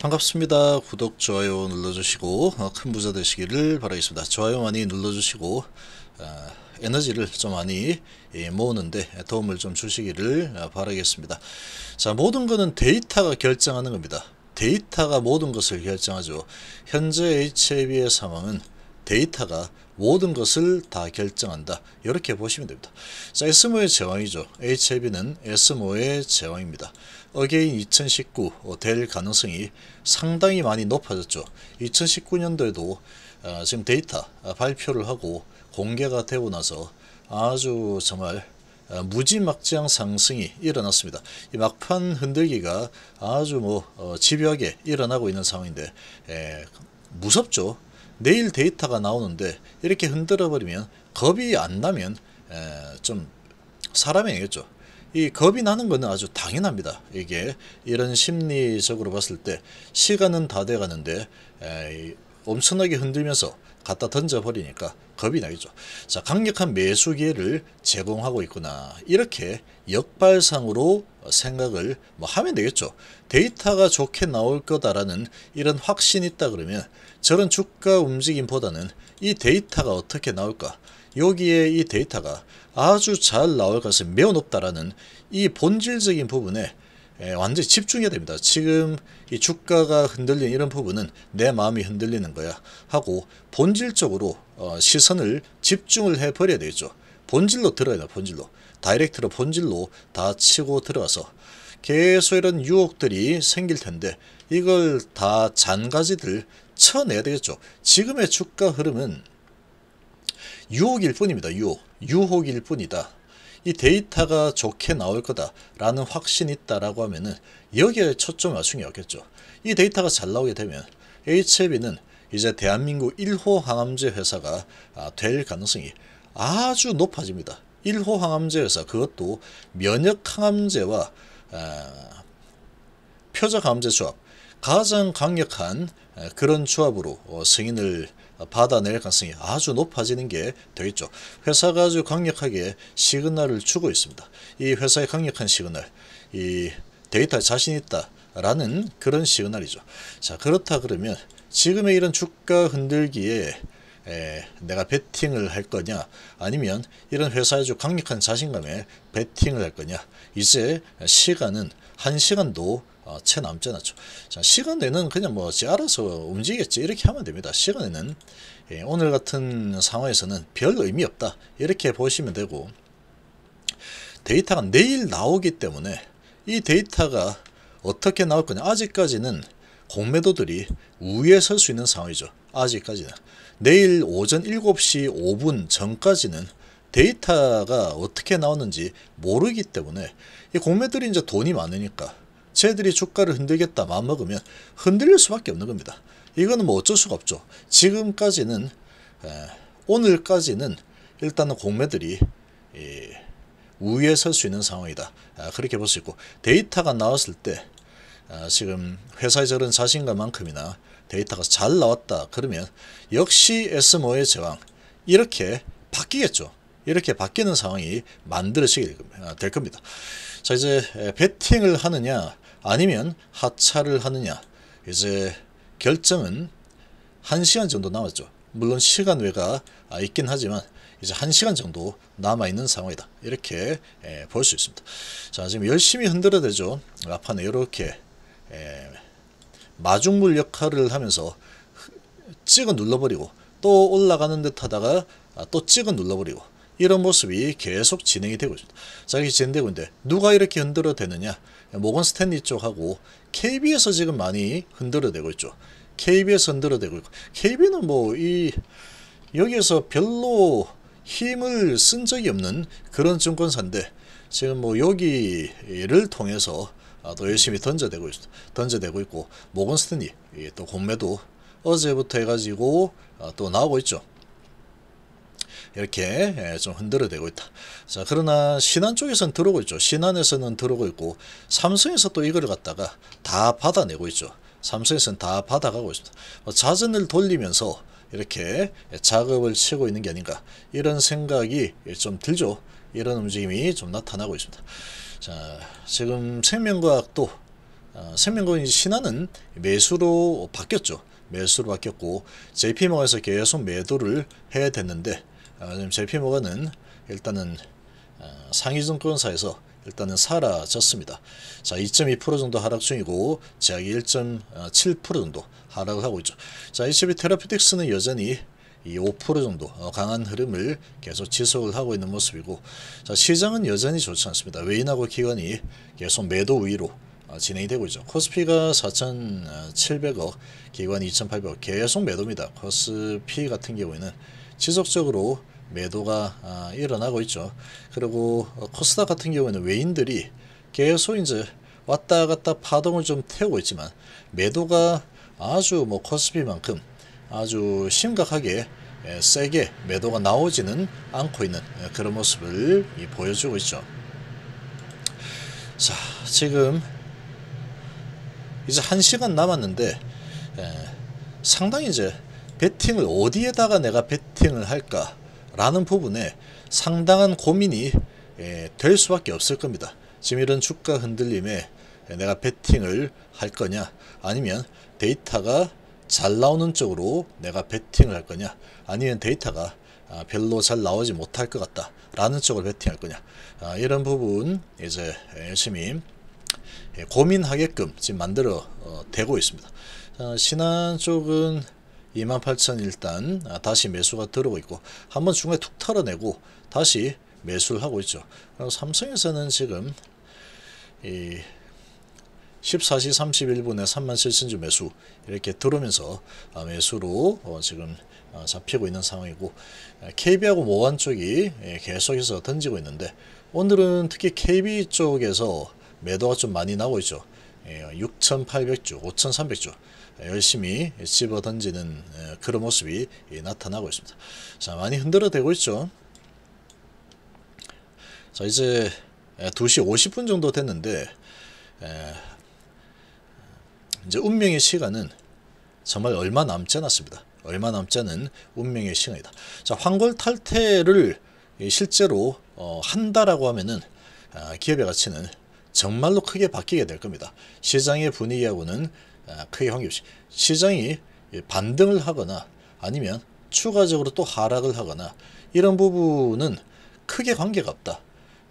반갑습니다. 구독, 좋아요 눌러주시고 어, 큰 부자 되시기를 바라겠습니다. 좋아요 많이 눌러주시고 어, 에너지를 좀 많이 예, 모으는데 도움을 좀 주시기를 어, 바라겠습니다. 자 모든 것은 데이터가 결정하는 겁니다. 데이터가 모든 것을 결정하죠. 현재 HAB의 상황은 데이터가 모든 것을 다 결정한다. 이렇게 보시면 됩니다. 자, s m 의 제왕이죠. HIV는 s m 의 제왕입니다. 어게인 2019 될 가능성이 상당히 많이 높아졌죠. 2019년도에도 어, 지금 데이터 어, 발표를 하고 공개가 되고 나서 아주 정말 어, 무지막지한 상승이 일어났습니다. 이 막판 흔들기가 아주 뭐 집요하게 일어나고 있는 상황인데 무섭죠. 내일 데이터가 나오는데 이렇게 흔들어 버리면 겁이 안 나면 좀 사람이겠죠. 이 겁이 나는 것은 아주 당연합니다. 이게 이런 심리적으로 봤을 때 시간은 다 돼 가는데 엄청나게 흔들면서 갖다 던져버리니까 겁이 나겠죠. 자, 강력한 매수 기회를 제공하고 있구나. 이렇게 역발상으로 어, 생각을 뭐 하면 되겠죠. 데이터가 좋게 나올 거다라는 이런 확신이 있다 그러면 저런 주가 움직임보다는 이 데이터가 어떻게 나올까 여기에 이 데이터가 아주 잘 나올 가능 매우 높다라는 이 본질적인 부분에 완전히 집중해야 됩니다. 지금 이 주가가 흔들리는 이런 부분은 내 마음이 흔들리는 거야 하고 본질적으로 어, 시선을 집중을 해버려야 되겠죠. 본질로 들어야 돼 본질로 다이렉트로 본질로 다 치고 들어가서 계속 이런 유혹들이 생길 텐데 이걸 다 잔가지들 쳐내야 되겠죠 지금의 주가 흐름은 유혹일 뿐입니다 유혹 유혹일 뿐이다 이 데이터가 좋게 나올 거다라는 확신이 있다라고 하면은 여기에 초점 맞춘 게 없겠죠. 이 데이터가 잘 나오게 되면 HLB는 e 이제 대한민국 1호 항암제 회사가 아, 될 가능성이 아주 높아집니다. 1호 항암제에서 그것도 면역 항암제와 아, 표적 항암제 조합 가장 강력한 어, 그런 조합으로 어, 승인을 받아낼 가능성이 아주 높아지는 게 되겠죠. 회사가 아주 강력하게 시그널을 주고 있습니다. 이 회사의 강력한 시그널, 이데이터 자신 있다라는 그런 시그널이죠. 자 그렇다 그러면 지금의 이런 주가 흔들기에 에, 내가 베팅을 할 거냐 아니면 이런 회사에 주 강력한 자신감에 베팅을 할 거냐 이제 시간은 한 시간도 어, 채 남지 않았죠. 자, 시간에는 그냥 뭐 알아서 움직이겠지 이렇게 하면 됩니다. 시간에는 예, 오늘 같은 상황에서는 별 의미 없다 이렇게 보시면 되고 데이터가 내일 나오기 때문에 이 데이터가 어떻게 나올 거냐 아직까지는 공매도들이 우위에 설 수 있는 상황이죠. 아직까지는. 내일 오전 7시 5분 전까지는 데이터가 어떻게 나오는지 모르기 때문에 이 공매들이 이제 돈이 많으니까 쟤들이 주가를 흔들겠다 마음먹으면 흔들릴 수밖에 없는 겁니다. 이거는 뭐 어쩔 수가 없죠. 지금까지는 에, 오늘까지는 일단은 공매들이 이, 우위에 설 수 있는 상황이다. 아, 그렇게 볼 수 있고 데이터가 나왔을 때 아, 지금 회사에 저런 자신감만큼이나 데이터가 잘 나왔다 그러면 역시 SMO의 제왕 이렇게 바뀌겠죠. 이렇게 바뀌는 상황이 만들어지게 될 겁니다. 아, 자 이제 배팅을 하느냐 아니면 하차를 하느냐 이제 결정은 1시간 정도 남았죠. 물론 시간 외가 있긴 하지만 이제 1시간 정도 남아있는 상황이다. 이렇게 볼 수 있습니다. 자 지금 열심히 흔들어야 되죠. 앞판에 이렇게 마중물 역할을 하면서 찍어 눌러버리고 또 올라가는 듯 하다가 아, 또 찍어 눌러버리고 이런 모습이 계속 진행이 되고 있습니다. 자, 이게 진행되고 있는데 누가 이렇게 흔들어 대느냐? 모건 스탠리 쪽하고 KB에서 지금 많이 흔들어 대고 있죠. KB에서 흔들어 대고 있고 KB는 뭐 이 여기에서 별로 힘을 쓴 적이 없는 그런 증권사인데 지금 뭐 여기를 통해서 아, 더 열심히 던져대고, 있, 던져대고 있고 모건스탠리 예, 또 공매도 어제부터 해가지고 아, 또 나오고 있죠. 이렇게 예, 좀 흔들어대고 있다. 자 그러나 신한 쪽에서는 들어오고 있죠. 신한에서는 들어오고 있고 삼성에서 또 이걸 갖다가 다 받아내고 있죠. 삼성에서는 다 받아가고 있습니다. 뭐 자전을 돌리면서 이렇게 작업을 치고 있는 게 아닌가 이런 생각이 좀 들죠. 이런 움직임이 좀 나타나고 있습니다. 자, 지금 생명과학도 어, 생명과학 신화는 매수로 바뀌었죠. 매수로 바뀌었고 JP모가에서 계속 매도를 해야 됐는데 어, JP모가는 일단은 어, 상위증권사에서 일단은 사라졌습니다. 자, 2.2% 정도 하락 중이고 제약이 1.7% 정도 하락을 하고 있죠. 자, HB 테라피틱스는 여전히 이5% 정도 어, 강한 흐름을 계속 지속을 하고 있는 모습이고 자, 시장은 여전히 좋지 않습니다. 외인하고 기관이 계속 매도 위로 어, 진행이 되고 있죠. 코스피가 4,700억, 기관 2,800억 계속 매도입니다. 코스피 같은 경우에는 지속적으로 매도가 아, 일어나고 있죠. 그리고 어, 코스닥 같은 경우에는 외인들이 계속 이제 왔다 갔다 파동을 좀 태우고 있지만 매도가 아주 뭐 코스피만큼 아주 심각하게 예, 세게 매도가 나오지는 않고 있는 예, 그런 모습을 보여주고 있죠. 자 지금 이제 1시간 남았는데 예, 상당히 이제 배팅을 어디에다가 내가 배팅을 할까 라는 부분에 상당한 고민이 될 수밖에 없을 겁니다. 지금 이런 주가 흔들림에 내가 배팅을 할 거냐 아니면 데이터가 잘 나오는 쪽으로 내가 베팅을 할 거냐 아니면 데이터가 아, 별로 잘 나오지 못할 것 같다 라는 쪽을 베팅할 거냐 아, 이런 부분 이제 예, 열심히 예, 고민하게끔 지금 만들어 어, 되고 있습니다 어, 신한 쪽은 28,000 일단 아, 다시 매수가 들어오고 있고 한번 중간에 툭 털어내고 다시 매수를 하고 있죠 그리고 삼성에서는 지금 이 14시 31분에 37,000주 매수 이렇게 들어오면서 아, 매수로 어, 지금 아, 잡히고 있는 상황이고 KB하고 아, 모한 쪽이 예, 계속해서 던지고 있는데 오늘은 특히 KB 쪽에서 매도가 좀 많이 나고 오 있죠. 6,800주, 예, 5,300주 열심히 집어 던지는 예, 그런 모습이 나타나고 있습니다. 자, 많이 흔들어대고 있죠. 자, 이제 2시 50분 정도 됐는데 이제 운명의 시간은 정말 얼마 남지 않았습니다. 얼마 남지 않은 운명의 시간이다. 자, 황골 탈퇴를 실제로 어, 한다라고 하면은 아, 기업의 가치는 정말로 크게 바뀌게 될 겁니다. 시장의 분위기하고는 아, 크게 관계없이 시장이 반등을 하거나 아니면 추가적으로 또 하락을 하거나 이런 부분은 크게 관계가 없다.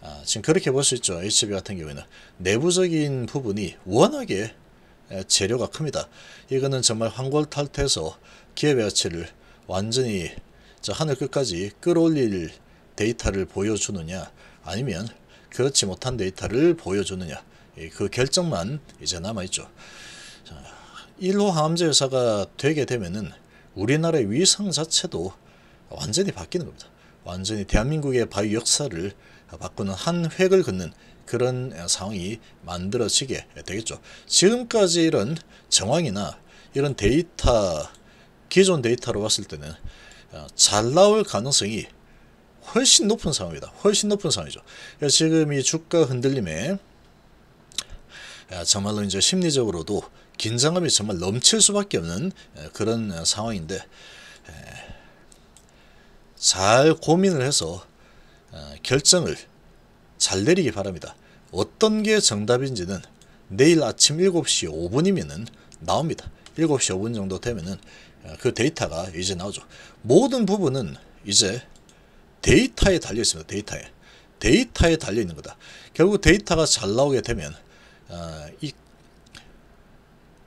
아, 지금 그렇게 볼 수 있죠. HB 같은 경우에는 내부적인 부분이 워낙에 재료가 큽니다. 이거는 정말 환골탈태해서 기업 가치를 완전히 저 하늘 끝까지 끌어올릴 데이터를 보여주느냐 아니면 그렇지 못한 데이터를 보여주느냐 그 결정만 이제 남아있죠. 1호 항암제 회사가 되게 되면은 우리나라의 위상 자체도 완전히 바뀌는 겁니다. 완전히 대한민국의 바이오 역사를 바꾸는 한 획을 긋는 그런 어, 상황이 만들어지게 되겠죠. 지금까지 이런 정황이나 이런 데이터, 기존 데이터로 봤을 때는 어, 잘 나올 가능성이 훨씬 높은 상황이다. 훨씬 높은 상황이죠. 지금 이 주가 흔들림에 어, 정말로 이제 심리적으로도 긴장감이 정말 넘칠 수밖에 없는 그런 상황인데 잘 고민을 해서 결정을 잘 내리기 바랍니다. 어떤 게 정답인지는 내일 아침 7시 5분이면 나옵니다. 7시 5분 정도 되면그 어, 데이터가 이제 나오죠. 모든 부분은 이제 데이터에 달려 있습니다. 데이터에. 데이터에 달려 있는 거다. 결국 데이터가 잘 나오게 되면 어, 이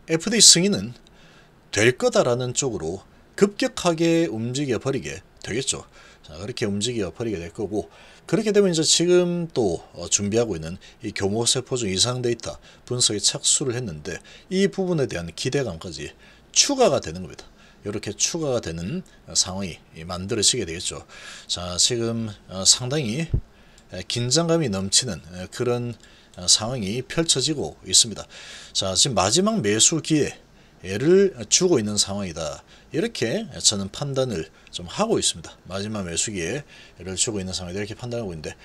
FDA 승인은 될 거다라는 쪽으로 급격하게 움직여 버리게 되겠죠. 아, 그렇게 움직여 버리게 될 거고 그렇게 되면 이제 지금 또 어, 준비하고 있는 이교모세포중 이상 데이터 분석에 착수를 했는데 이 부분에 대한 기대감까지 추가가 되는 겁니다. 이렇게 추가가 되는 어, 상황이 만들어지게 되겠죠. 자, 지금 어, 상당히 긴장감이 넘치는 그런 상황이 펼쳐지고 있습니다. 자, 지금 마지막 매수 기에 애를 주고 있는 상황이다. 이렇게 저는 판단을 좀 하고 있습니다. 마지막 매수기에 얘를 주고 있는 상황이다. 이렇게 판단하고 있는데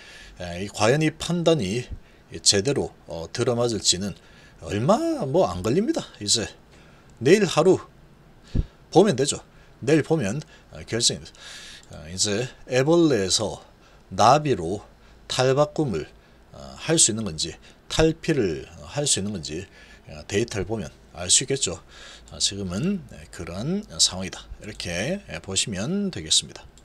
예, 과연 이 판단이 제대로 어, 들어맞을지는 얼마 뭐 안 걸립니다. 이제 내일 하루 보면 되죠. 내일 보면 어, 결정입니다. 어, 이제 애벌레에서 나비로 탈바꿈을 어, 할수 있는 건지 탈피를 할 수 있는 건지 데이터를 보면 알수 있겠죠. 지금은 네, 그런 상황이다. 이렇게 예, 보시면 되겠습니다.